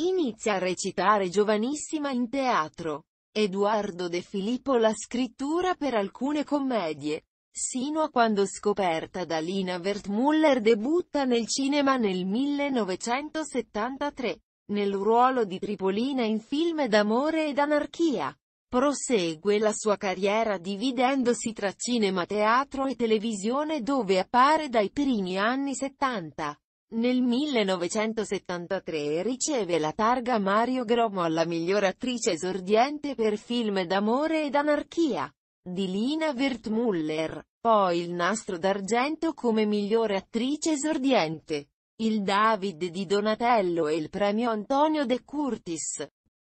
Inizia a recitare giovanissima in teatro. Edoardo De Filippo la scrittura per alcune commedie. Sino a quando scoperta da Lina Wertmüller debutta nel cinema nel 1973, nel ruolo di Tripolina in film d'amore ed anarchia. Prosegue la sua carriera dividendosi tra cinema, teatro e televisione dove appare dai primi anni 70. Nel 1973 riceve la targa Mario Gromo alla miglior attrice esordiente per film d'amore ed anarchia, di Lina Wertmüller, poi il Nastro d'Argento come migliore attrice esordiente, il David di Donatello e il premio Antonio De Curtis.